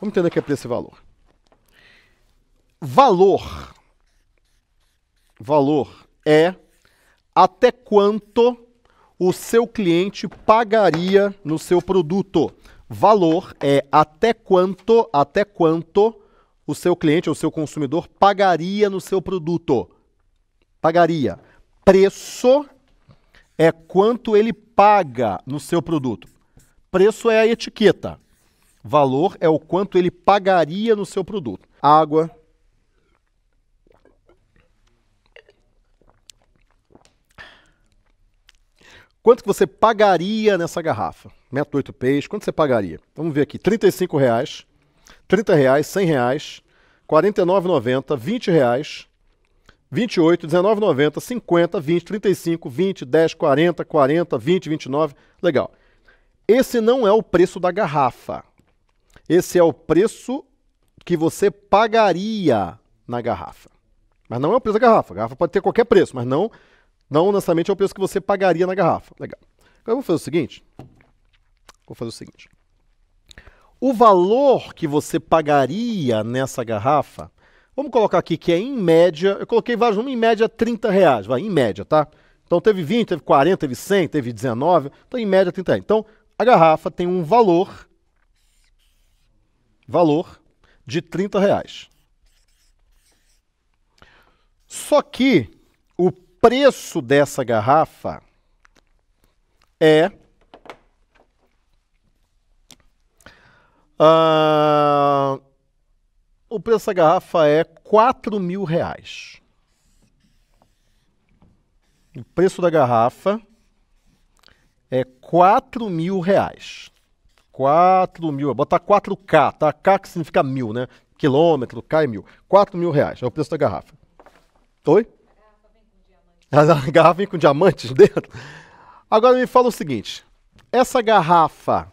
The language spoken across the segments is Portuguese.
Vamos entender o que é preço e valor. Valor. Valor é até quanto o seu cliente pagaria no seu produto. Valor é até quanto, até quanto o seu cliente ou o seu consumidor pagaria no seu produto. Pagaria. Preço é quanto ele paga no seu produto. Preço é a etiqueta. Valor é o quanto ele pagaria no seu produto. Água. Quanto que você pagaria nessa garrafa? Metro 8 peixe, quanto você pagaria? Vamos ver aqui, 35 reais, 30 reais, 100 reais, 49,90, 20 reais, 28, 19,90, 50, 20, 35, 20, 10, 40, 40, 20, 29. Legal. Esse não é o preço da garrafa. Esse é o preço que você pagaria na garrafa. Mas não é o preço da garrafa. A garrafa pode ter qualquer preço, mas não, não necessariamente é o preço que você pagaria na garrafa. Legal. Agora eu vou fazer o seguinte. Vou fazer o seguinte. O valor que você pagaria nessa garrafa, vamos colocar aqui que é em média, eu coloquei vários números, em média 30 reais, vai, em média, tá? Então teve 20, teve 40, teve 100, teve 19, então em média 30 reais. Então a garrafa tem um valor valor de 30 reais. Só que o preço dessa garrafa é uh, o preço da garrafa é quatro mil reais. O preço da garrafa é quatro mil reais. 4 mil, botar 4K, tá? K que significa mil, né? Quilômetro, K é mil. 4 mil reais, é o preço da garrafa. Oi? Ah, a garrafa vem com diamantes dentro? Agora me fala o seguinte, essa garrafa,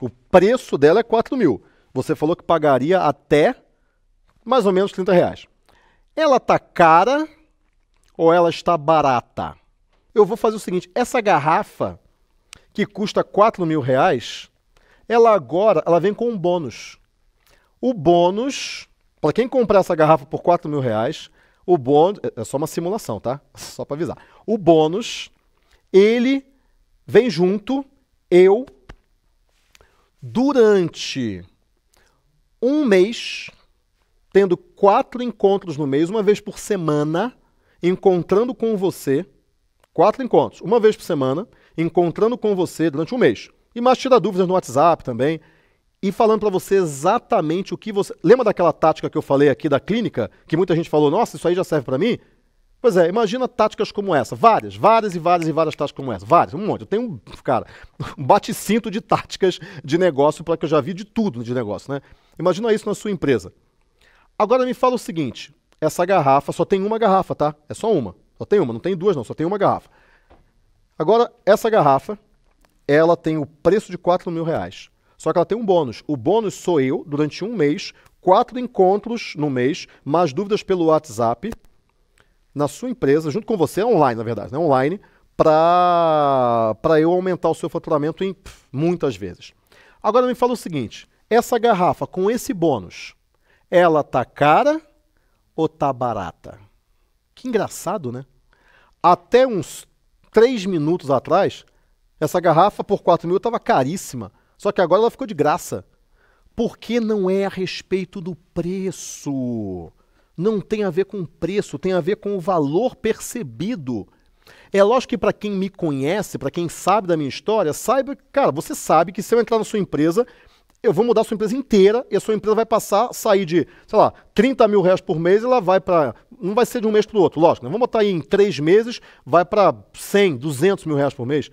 o preço dela é 4 mil. Você falou que pagaria até mais ou menos 30 reais. Ela tá cara ou ela está barata? Eu vou fazer o seguinte, essa garrafa que custa 4 mil reais, ela agora ela vem com um bônus. O bônus, para quem comprar essa garrafa por 4 mil reais, o bônus. É, é só uma simulação, tá? Só para avisar. O bônus, ele vem junto, eu, durante um mês, tendo quatro encontros no mês, uma vez por semana, encontrando com você. Quatro encontros, uma vez por semana, encontrando com você durante um mês. E mais tirar dúvidas no WhatsApp também. E falando para você exatamente o que você. Lembra daquela tática que eu falei aqui da clínica? Que muita gente falou, nossa, isso aí já serve para mim? Pois é, imagina táticas como essa. Várias, várias e várias e várias táticas como essa. Várias, um monte. Eu tenho, cara, um bate-cinto de táticas de negócio para que eu já vi de tudo de negócio, né? Imagina isso na sua empresa. Agora me fala o seguinte: essa garrafa só tem uma garrafa, tá? É só uma. Só tem uma, não tem duas, não, só tem uma garrafa. Agora, essa garrafa, ela tem o preço de 4 mil reais. Só que ela tem um bônus. O bônus sou eu, durante um mês, quatro encontros no mês, mais dúvidas pelo WhatsApp, na sua empresa, junto com você, online, na verdade, né? online, para eu aumentar o seu faturamento em pff, muitas vezes. Agora me fala o seguinte, essa garrafa com esse bônus, ela tá cara ou tá barata? Que engraçado, né? Até uns três minutos atrás, essa garrafa por 4 mil estava caríssima. Só que agora ela ficou de graça. Porque não é a respeito do preço. Não tem a ver com o preço, tem a ver com o valor percebido. É lógico que para quem me conhece, para quem sabe da minha história, saiba, cara, você sabe que se eu entrar na sua empresa eu vou mudar a sua empresa inteira e a sua empresa vai passar, sair de, sei lá, 30 mil reais por mês, ela vai para. Não vai ser de um mês para o outro, lógico. Né? Vamos botar aí em três meses, vai para 100, 200 mil reais por mês.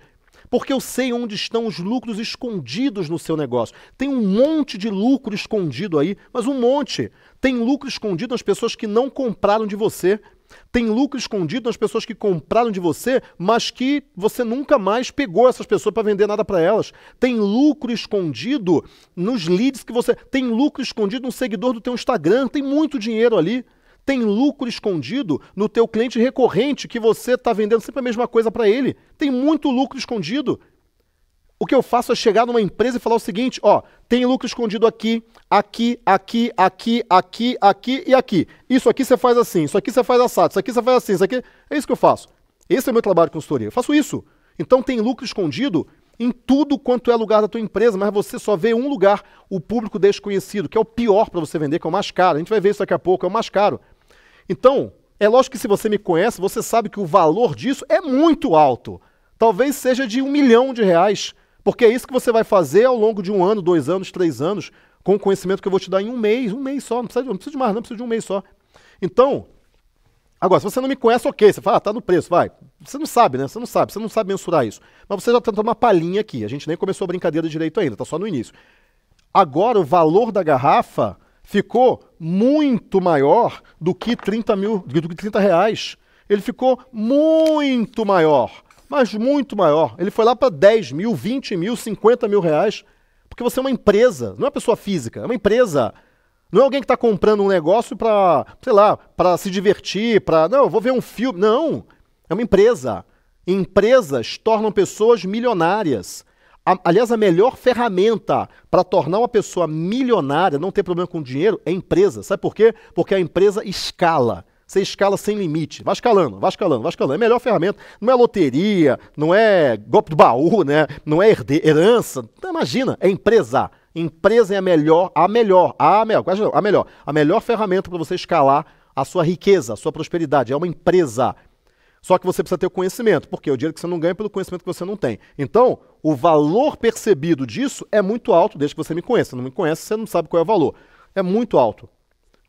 Porque eu sei onde estão os lucros escondidos no seu negócio. Tem um monte de lucro escondido aí, mas um monte. Tem lucro escondido nas pessoas que não compraram de você, tem lucro escondido nas pessoas que compraram de você, mas que você nunca mais pegou essas pessoas para vender nada para elas. Tem lucro escondido nos leads que você. Tem lucro escondido no seguidor do teu Instagram. Tem muito dinheiro ali. Tem lucro escondido no teu cliente recorrente que você está vendendo sempre a mesma coisa para ele. Tem muito lucro escondido o que eu faço é chegar numa empresa e falar o seguinte: ó, tem lucro escondido aqui, aqui, aqui, aqui, aqui, aqui e aqui. Isso aqui você faz assim, isso aqui você faz assado, isso aqui você faz assim, isso aqui. É isso que eu faço. Esse é o meu trabalho de consultoria. Eu faço isso. Então tem lucro escondido em tudo quanto é lugar da tua empresa, mas você só vê um lugar, o público desconhecido, que é o pior para você vender, que é o mais caro. A gente vai ver isso daqui a pouco, é o mais caro. Então, é lógico que se você me conhece, você sabe que o valor disso é muito alto. Talvez seja de um milhão de reais porque é isso que você vai fazer ao longo de um ano, dois anos, três anos, com o conhecimento que eu vou te dar em um mês, um mês só, não precisa, de, não precisa de mais, não precisa de um mês só. Então, agora, se você não me conhece, ok, você fala, ah, tá no preço, vai. Você não sabe, né? Você não sabe, você não sabe mensurar isso. Mas você já tentou uma palhinha aqui, a gente nem começou a brincadeira direito ainda, tá só no início. Agora, o valor da garrafa ficou muito maior do que 30, mil, do que 30 reais. Ele ficou muito maior mas muito maior. Ele foi lá para 10 mil, 20 mil, 50 mil reais, porque você é uma empresa, não é uma pessoa física, é uma empresa. Não é alguém que está comprando um negócio para, sei lá, para se divertir, para, não, vou ver um filme. Não, é uma empresa. Empresas tornam pessoas milionárias. A, aliás, a melhor ferramenta para tornar uma pessoa milionária, não ter problema com dinheiro, é empresa. Sabe por quê? Porque a empresa escala. Você escala sem limite. Vai escalando, vai escalando, vai escalando. É a melhor ferramenta. Não é loteria, não é golpe do baú, né? Não é herança. Então, imagina, é empresa. Empresa é a melhor, a melhor, a melhor, a melhor, a melhor ferramenta para você escalar a sua riqueza, a sua prosperidade. É uma empresa. Só que você precisa ter o conhecimento, porque é o dinheiro que você não ganha é pelo conhecimento que você não tem. Então, o valor percebido disso é muito alto, desde que você me conheça. Se não me conhece, você não sabe qual é o valor. É muito alto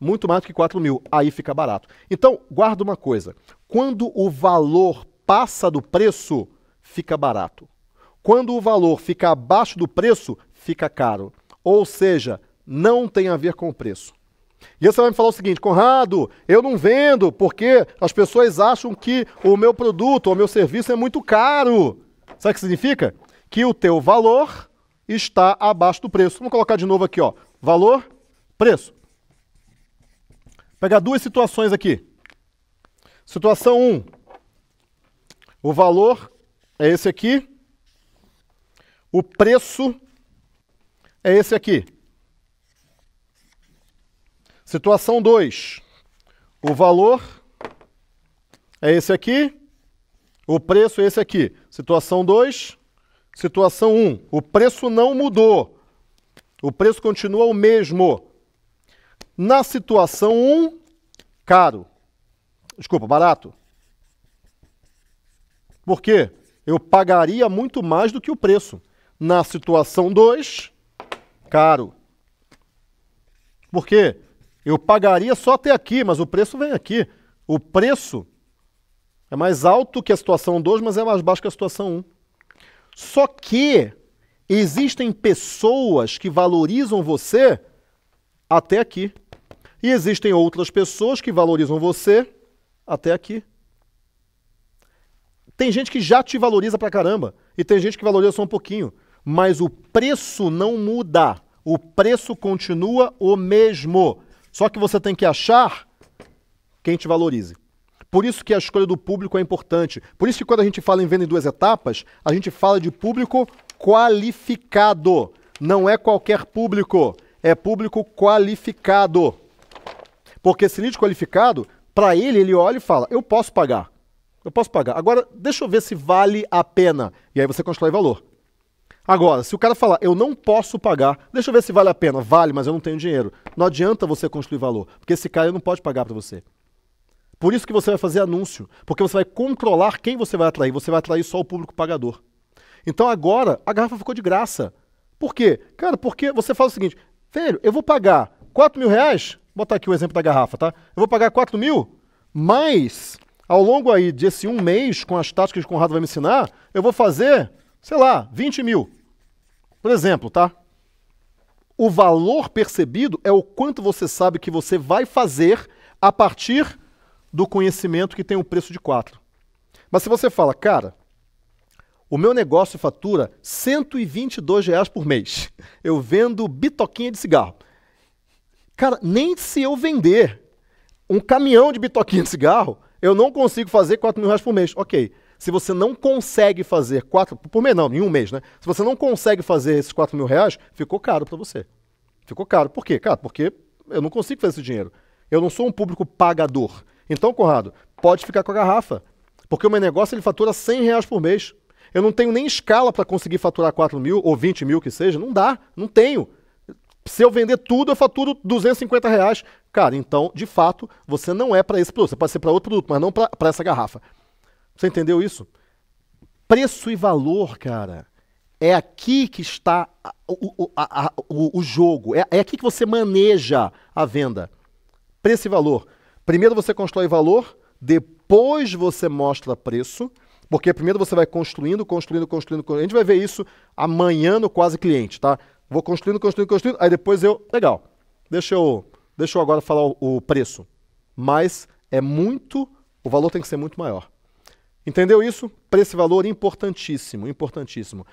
muito mais do que 4 mil. Aí fica barato. Então, guarda uma coisa: quando o valor passa do preço, fica barato. Quando o valor fica abaixo do preço, fica caro. Ou seja, não tem a ver com o preço. E você vai me falar o seguinte, Conrado, eu não vendo porque as pessoas acham que o meu produto ou meu serviço é muito caro. Sabe o que significa? Que o teu valor está abaixo do preço. Vamos colocar de novo aqui, ó. Valor, preço pegar duas situações aqui. Situação 1. Um, o valor é esse aqui. O preço é esse aqui. Situação 2. O valor é esse aqui. O preço é esse aqui. Situação 2. Situação 1. Um, o preço não mudou. O preço continua o mesmo. Na situação 1, um, caro. Desculpa, barato. Por quê? Eu pagaria muito mais do que o preço. Na situação 2, caro. Por quê? Eu pagaria só até aqui, mas o preço vem aqui. O preço é mais alto que a situação 2, mas é mais baixo que a situação 1. Um. Só que existem pessoas que valorizam você até aqui. E existem outras pessoas que valorizam você até aqui. Tem gente que já te valoriza pra caramba e tem gente que valoriza só um pouquinho, mas o preço não muda. O preço continua o mesmo. Só que você tem que achar quem te valorize. Por isso que a escolha do público é importante. Por isso que quando a gente fala em venda em duas etapas, a gente fala de público qualificado. Não é qualquer público, é público qualificado. Porque se lead é qualificado, para ele, ele olha e fala: eu posso pagar. Eu posso pagar. Agora, deixa eu ver se vale a pena. E aí você constrói valor. Agora, se o cara falar, eu não posso pagar, deixa eu ver se vale a pena. Vale, mas eu não tenho dinheiro. Não adianta você construir valor, porque esse cara não pode pagar para você. Por isso que você vai fazer anúncio, porque você vai controlar quem você vai atrair. Você vai atrair só o público pagador. Então agora, a garrafa ficou de graça. Por quê? Cara, porque você fala o seguinte, velho, eu vou pagar 4 mil reais, botar aqui o exemplo da garrafa, tá? Eu vou pagar 4 mil, mas ao longo aí desse um mês, com as táticas que o Conrado vai me ensinar, eu vou fazer, sei lá, 20 mil. Por exemplo, tá? O valor percebido é o quanto você sabe que você vai fazer a partir do conhecimento que tem um preço de 4. Mas se você fala, cara, o meu negócio fatura 122 reais por mês. Eu vendo bitoquinha de cigarro. Cara, nem se eu vender um caminhão de bitoquinha de cigarro, eu não consigo fazer 4 mil reais por mês. Ok. Se você não consegue fazer 4 por mês, não, em um mês, né? Se você não consegue fazer esses 4 mil reais, ficou caro para você. Ficou caro. Por quê? Cara, porque eu não consigo fazer esse dinheiro. Eu não sou um público pagador. Então, Conrado, pode ficar com a garrafa. Porque o meu negócio ele fatura 100 reais por mês. Eu não tenho nem escala para conseguir faturar 4 mil ou 20 mil que seja. Não dá, não tenho. Se eu vender tudo, eu faturo 250 reais. Cara, então, de fato, você não é para esse produto. Você pode ser para outro produto, mas não para essa garrafa. Você entendeu isso? Preço e valor, cara. É aqui que está o, o, a, o, o jogo. É, é aqui que você maneja a venda. Preço e valor. Primeiro você constrói valor, depois você mostra preço. Porque primeiro você vai construindo, construindo, construindo, construindo. A gente vai ver isso amanhã no Quase Cliente, tá? Vou construindo, construindo, construindo. Aí depois eu. Legal. Deixa eu, deixa eu agora falar o, o preço. Mas é muito. O valor tem que ser muito maior. Entendeu isso? Preço e valor importantíssimo, importantíssimo.